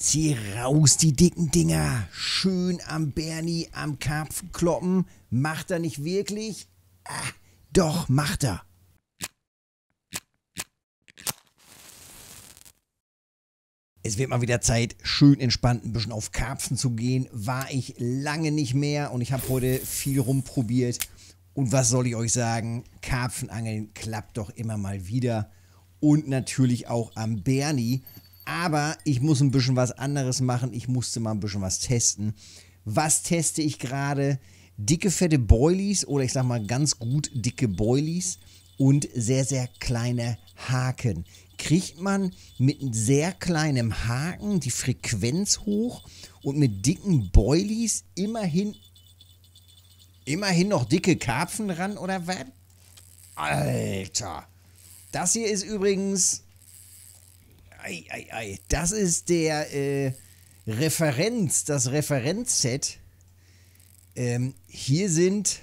Zieh raus, die dicken Dinger. Schön am Bernie am Karpfen kloppen. Macht er nicht wirklich? Ah, doch, macht er. Es wird mal wieder Zeit, schön entspannt ein bisschen auf Karpfen zu gehen. War ich lange nicht mehr und ich habe heute viel rumprobiert. Und was soll ich euch sagen? Karpfenangeln klappt doch immer mal wieder. Und natürlich auch am Bernie aber ich muss ein bisschen was anderes machen. Ich musste mal ein bisschen was testen. Was teste ich gerade? Dicke, fette Boilies oder ich sag mal ganz gut dicke Boilies und sehr, sehr kleine Haken. Kriegt man mit sehr kleinem Haken die Frequenz hoch und mit dicken Boilies immerhin, immerhin noch dicke Karpfen ran oder was? Alter! Das hier ist übrigens ei, ei, ei. Das ist der äh, Referenz, das Referenzset. Ähm, hier sind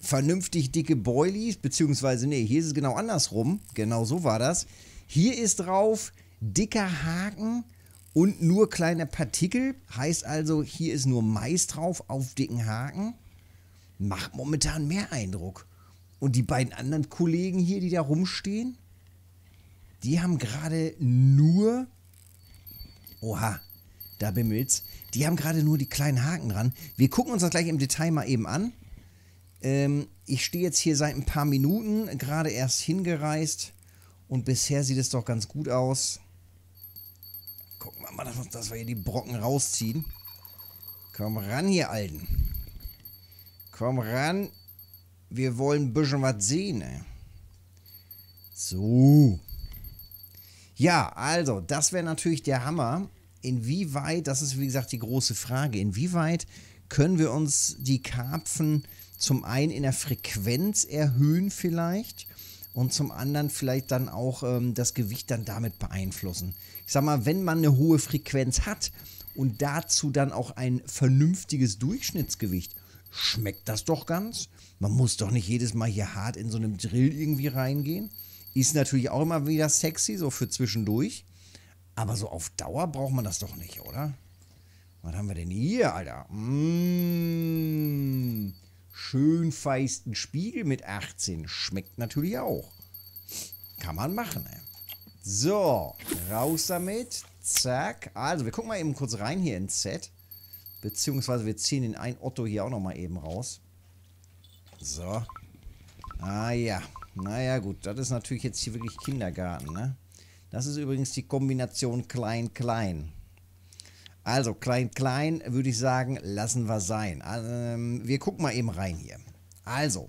vernünftig dicke Boilies, beziehungsweise, nee, hier ist es genau andersrum. Genau so war das. Hier ist drauf dicker Haken und nur kleine Partikel. Heißt also, hier ist nur Mais drauf auf dicken Haken. Macht momentan mehr Eindruck. Und die beiden anderen Kollegen hier, die da rumstehen, die haben gerade nur. Oha, da bimmelt's. Die haben gerade nur die kleinen Haken dran. Wir gucken uns das gleich im Detail mal eben an. Ähm, ich stehe jetzt hier seit ein paar Minuten, gerade erst hingereist. Und bisher sieht es doch ganz gut aus. Gucken wir mal, dass, dass wir hier die Brocken rausziehen. Komm ran hier, Alten. Komm ran. Wir wollen ein bisschen was sehen. Ne? So. Ja, also, das wäre natürlich der Hammer. Inwieweit, das ist wie gesagt die große Frage, inwieweit können wir uns die Karpfen zum einen in der Frequenz erhöhen vielleicht und zum anderen vielleicht dann auch ähm, das Gewicht dann damit beeinflussen. Ich sag mal, wenn man eine hohe Frequenz hat und dazu dann auch ein vernünftiges Durchschnittsgewicht, schmeckt das doch ganz. Man muss doch nicht jedes Mal hier hart in so einem Drill irgendwie reingehen. Ist natürlich auch immer wieder sexy, so für zwischendurch. Aber so auf Dauer braucht man das doch nicht, oder? Was haben wir denn hier, Alter? Mmh, schön feisten Spiegel mit 18. Schmeckt natürlich auch. Kann man machen, ey. So, raus damit. Zack. Also, wir gucken mal eben kurz rein hier ins Set. Beziehungsweise wir ziehen den ein Otto hier auch nochmal eben raus. So. Ah ja, naja gut, das ist natürlich jetzt hier wirklich Kindergarten, ne? Das ist übrigens die Kombination klein-klein. Also klein-klein würde ich sagen, lassen wir sein. Ähm, wir gucken mal eben rein hier. Also,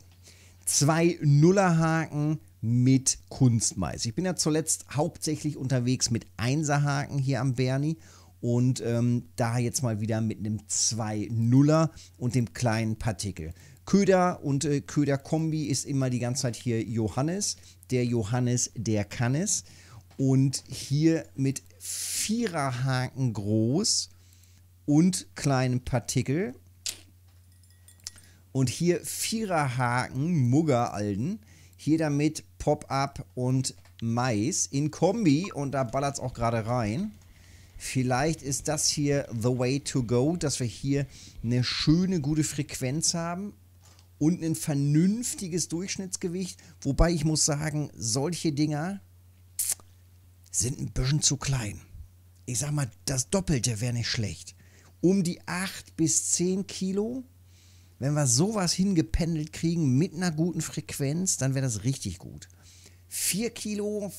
zwei Nullerhaken mit Kunstmais. Ich bin ja zuletzt hauptsächlich unterwegs mit Einserhaken hier am Bernie und ähm, da jetzt mal wieder mit einem 2-0er und dem kleinen Partikel. Köder und äh, Köder-Kombi ist immer die ganze Zeit hier Johannes. Der Johannes, der kann es. Und hier mit Viererhaken groß und kleinen Partikel. Und hier Viererhaken, Muggeralden. Hier damit Pop-Up und Mais in Kombi. Und da ballert es auch gerade rein. Vielleicht ist das hier the way to go, dass wir hier eine schöne, gute Frequenz haben und ein vernünftiges Durchschnittsgewicht. Wobei ich muss sagen, solche Dinger sind ein bisschen zu klein. Ich sag mal, das Doppelte wäre nicht schlecht. Um die 8 bis 10 Kilo, wenn wir sowas hingependelt kriegen mit einer guten Frequenz, dann wäre das richtig gut. 4 Kilo.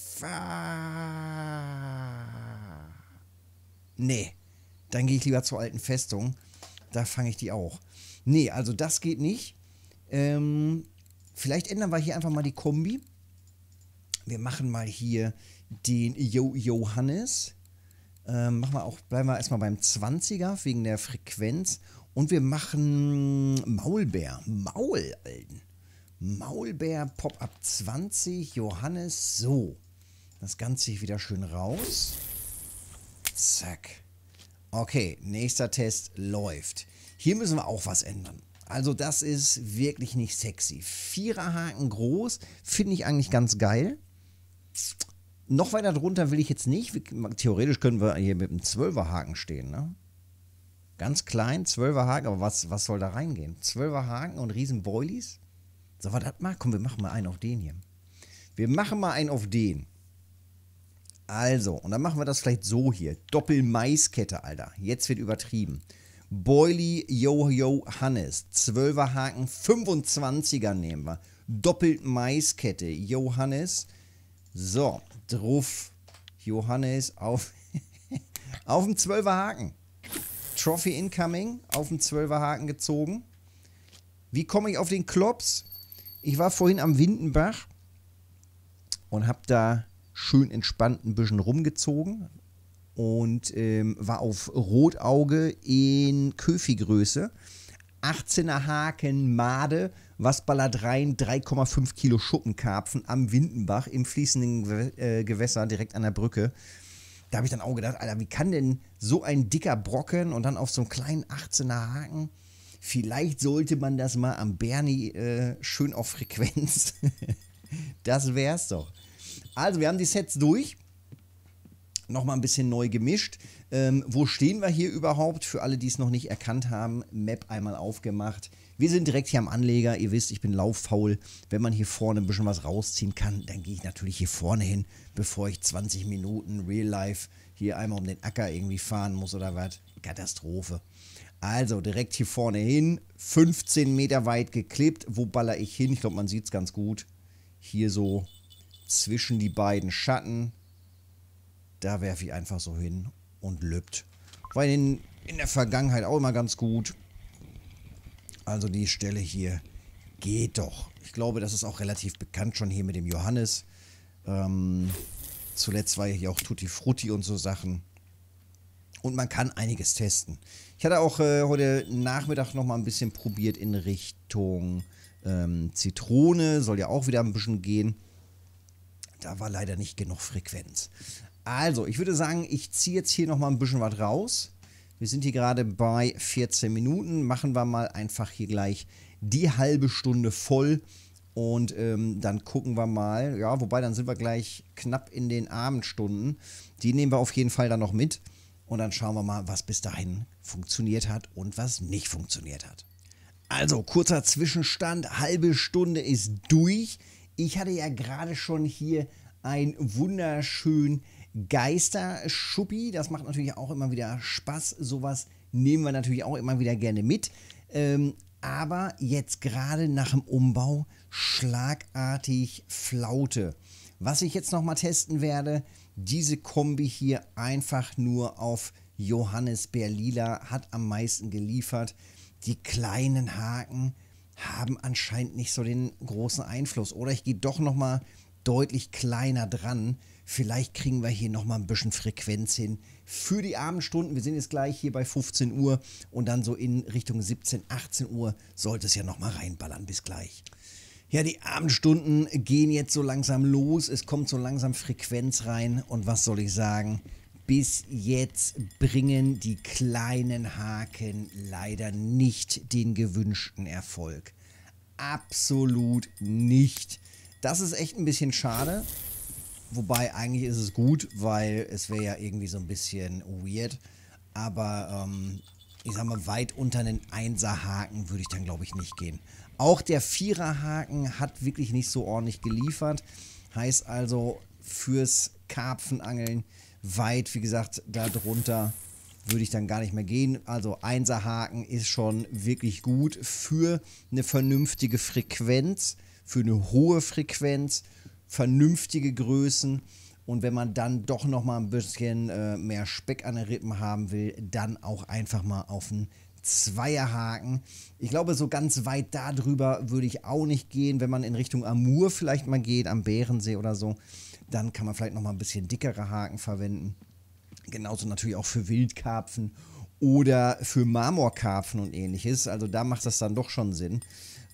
Nee, dann gehe ich lieber zur alten Festung. Da fange ich die auch. Nee, also das geht nicht. Ähm, vielleicht ändern wir hier einfach mal die Kombi. Wir machen mal hier den jo Johannes. Ähm, machen wir auch, bleiben wir erstmal beim 20er wegen der Frequenz. Und wir machen Maulbär. Maul, Alten. Maulbär Pop-Up 20, Johannes. So. Das Ganze hier wieder schön raus. Zack. Okay, nächster Test läuft. Hier müssen wir auch was ändern. Also das ist wirklich nicht sexy. Viererhaken groß finde ich eigentlich ganz geil. Noch weiter drunter will ich jetzt nicht. Theoretisch können wir hier mit einem Zwölferhaken stehen. Ne? Ganz klein, Zwölferhaken, aber was, was soll da reingehen? Zwölferhaken und riesen Boilies? So, was das mal? Komm, wir machen mal einen auf den hier. Wir machen mal einen auf den. Also, und dann machen wir das vielleicht so hier. Doppel-Maiskette, Alter. Jetzt wird übertrieben. Boily Yo Yo Hannes, 12er Haken, 25er nehmen wir. Doppelt Maiskette, Johannes. So, druff, Johannes auf, auf dem 12er Haken. Trophy Incoming auf dem 12er Haken gezogen. Wie komme ich auf den Klops? Ich war vorhin am Windenbach und habe da schön entspannt ein bisschen rumgezogen und ähm, war auf Rotauge in Köfi-Größe. 18er Haken Made, was ballert rein, 3,5 Kilo Schuppenkarpfen am Windenbach im fließenden äh, Gewässer direkt an der Brücke. Da habe ich dann auch gedacht, Alter, wie kann denn so ein dicker Brocken und dann auf so einem kleinen 18er Haken? Vielleicht sollte man das mal am Bernie äh, schön auf Frequenz. das wär's doch. Also, wir haben die Sets durch nochmal ein bisschen neu gemischt. Ähm, wo stehen wir hier überhaupt? Für alle, die es noch nicht erkannt haben, Map einmal aufgemacht. Wir sind direkt hier am Anleger. Ihr wisst, ich bin lauffaul. Wenn man hier vorne ein bisschen was rausziehen kann, dann gehe ich natürlich hier vorne hin, bevor ich 20 Minuten Real Life hier einmal um den Acker irgendwie fahren muss oder was. Katastrophe. Also direkt hier vorne hin, 15 Meter weit geklebt. Wo baller ich hin? Ich glaube, man sieht es ganz gut. Hier so zwischen die beiden Schatten da werfe ich einfach so hin und lübt. War in, in der Vergangenheit auch immer ganz gut. Also die Stelle hier geht doch. Ich glaube, das ist auch relativ bekannt schon hier mit dem Johannes. Ähm, zuletzt war hier auch Tutti Frutti und so Sachen. Und man kann einiges testen. Ich hatte auch äh, heute Nachmittag nochmal ein bisschen probiert in Richtung ähm, Zitrone. Soll ja auch wieder ein bisschen gehen. Da war leider nicht genug Frequenz. Also, ich würde sagen, ich ziehe jetzt hier nochmal ein bisschen was raus. Wir sind hier gerade bei 14 Minuten. Machen wir mal einfach hier gleich die halbe Stunde voll. Und ähm, dann gucken wir mal. Ja, wobei, dann sind wir gleich knapp in den Abendstunden. Die nehmen wir auf jeden Fall dann noch mit. Und dann schauen wir mal, was bis dahin funktioniert hat und was nicht funktioniert hat. Also, kurzer Zwischenstand. Halbe Stunde ist durch. Ich hatte ja gerade schon hier ein wunderschön Geisterschuppi. Das macht natürlich auch immer wieder Spaß. Sowas nehmen wir natürlich auch immer wieder gerne mit. Ähm, aber jetzt gerade nach dem Umbau schlagartig Flaute. Was ich jetzt nochmal testen werde, diese Kombi hier einfach nur auf Johannes Berlila hat am meisten geliefert. Die kleinen Haken haben anscheinend nicht so den großen Einfluss. Oder ich gehe doch nochmal deutlich kleiner dran. Vielleicht kriegen wir hier nochmal ein bisschen Frequenz hin für die Abendstunden. Wir sind jetzt gleich hier bei 15 Uhr und dann so in Richtung 17, 18 Uhr sollte es ja nochmal reinballern. Bis gleich. Ja, die Abendstunden gehen jetzt so langsam los. Es kommt so langsam Frequenz rein. Und was soll ich sagen? Bis jetzt bringen die kleinen Haken leider nicht den gewünschten Erfolg. Absolut nicht. Das ist echt ein bisschen schade. Wobei eigentlich ist es gut, weil es wäre ja irgendwie so ein bisschen weird. Aber ähm, ich sag mal, weit unter einen Einserhaken würde ich dann, glaube ich, nicht gehen. Auch der Viererhaken hat wirklich nicht so ordentlich geliefert. Heißt also, fürs Karpfenangeln weit, wie gesagt, darunter würde ich dann gar nicht mehr gehen. Also Einserhaken ist schon wirklich gut für eine vernünftige Frequenz, für eine hohe Frequenz vernünftige Größen. Und wenn man dann doch noch mal ein bisschen äh, mehr Speck an den Rippen haben will, dann auch einfach mal auf einen Zweierhaken. Ich glaube, so ganz weit darüber würde ich auch nicht gehen. Wenn man in Richtung Amur vielleicht mal geht, am Bärensee oder so, dann kann man vielleicht noch mal ein bisschen dickere Haken verwenden. Genauso natürlich auch für Wildkarpfen oder für Marmorkarpfen und ähnliches. Also da macht das dann doch schon Sinn.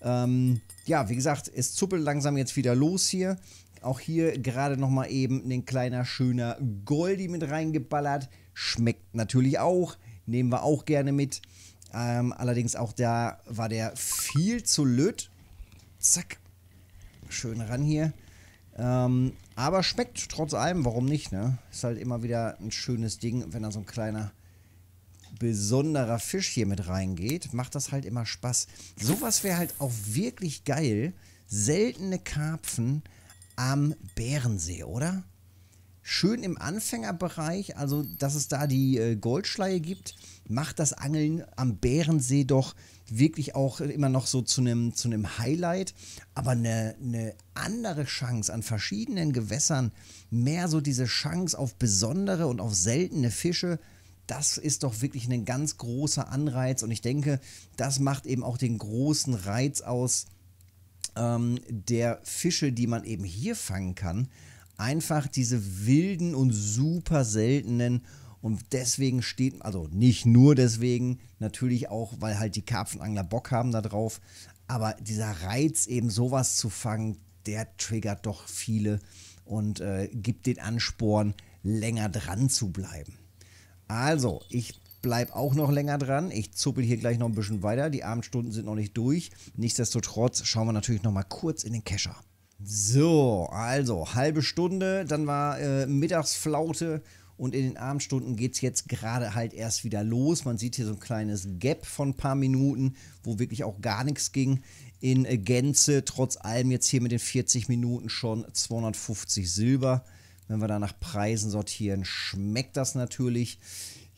Ähm, ja, wie gesagt, es zuppelt langsam jetzt wieder los hier. Auch hier gerade nochmal eben ein kleiner schöner Goldi mit reingeballert. Schmeckt natürlich auch. Nehmen wir auch gerne mit. Ähm, allerdings auch da war der viel zu löt. Zack. Schön ran hier. Ähm, aber schmeckt trotz allem, warum nicht, ne? Ist halt immer wieder ein schönes Ding, wenn da so ein kleiner besonderer Fisch hier mit reingeht, macht das halt immer Spaß. Sowas wäre halt auch wirklich geil. Seltene Karpfen am Bärensee, oder? Schön im Anfängerbereich, also dass es da die äh, Goldschleie gibt, macht das Angeln am Bärensee doch wirklich auch immer noch so zu einem zu Highlight. Aber eine ne andere Chance an verschiedenen Gewässern, mehr so diese Chance auf besondere und auf seltene Fische, das ist doch wirklich ein ganz großer Anreiz. Und ich denke, das macht eben auch den großen Reiz aus, ähm, der Fische, die man eben hier fangen kann, einfach diese wilden und super seltenen und deswegen steht, also nicht nur deswegen, natürlich auch, weil halt die Karpfenangler Bock haben da drauf, aber dieser Reiz eben sowas zu fangen, der triggert doch viele und äh, gibt den Ansporn, länger dran zu bleiben. Also, ich bleib auch noch länger dran. Ich zuppel hier gleich noch ein bisschen weiter. Die Abendstunden sind noch nicht durch. Nichtsdestotrotz schauen wir natürlich noch mal kurz in den Kescher. So, also halbe Stunde, dann war äh, Mittagsflaute und in den Abendstunden geht es jetzt gerade halt erst wieder los. Man sieht hier so ein kleines Gap von ein paar Minuten, wo wirklich auch gar nichts ging. In Gänze, trotz allem jetzt hier mit den 40 Minuten schon 250 Silber. Wenn wir da nach Preisen sortieren, schmeckt das natürlich.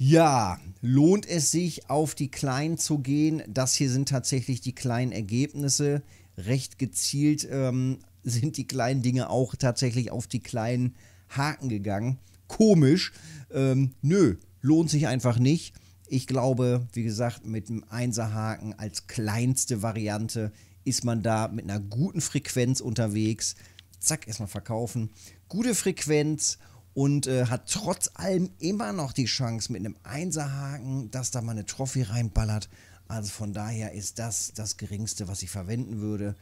Ja, lohnt es sich, auf die Kleinen zu gehen? Das hier sind tatsächlich die kleinen Ergebnisse. Recht gezielt ähm, sind die kleinen Dinge auch tatsächlich auf die kleinen Haken gegangen. Komisch. Ähm, nö, lohnt sich einfach nicht. Ich glaube, wie gesagt, mit dem Einserhaken als kleinste Variante ist man da mit einer guten Frequenz unterwegs. Zack, erstmal verkaufen. Gute Frequenz und äh, hat trotz allem immer noch die Chance mit einem Einserhaken, dass da mal eine Trophy reinballert. Also von daher ist das das geringste, was ich verwenden würde.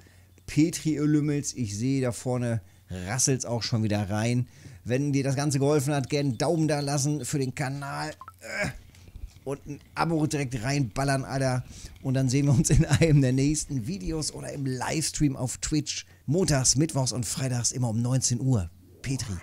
Petri Lümmels, ich sehe da vorne rasselt's auch schon wieder rein. Wenn dir das Ganze geholfen hat, gerne einen Daumen da lassen für den Kanal. Äh, und ein Abo direkt reinballern, Alter. Und dann sehen wir uns in einem der nächsten Videos oder im Livestream auf Twitch. Montags, Mittwochs und Freitags immer um 19 Uhr. Petri.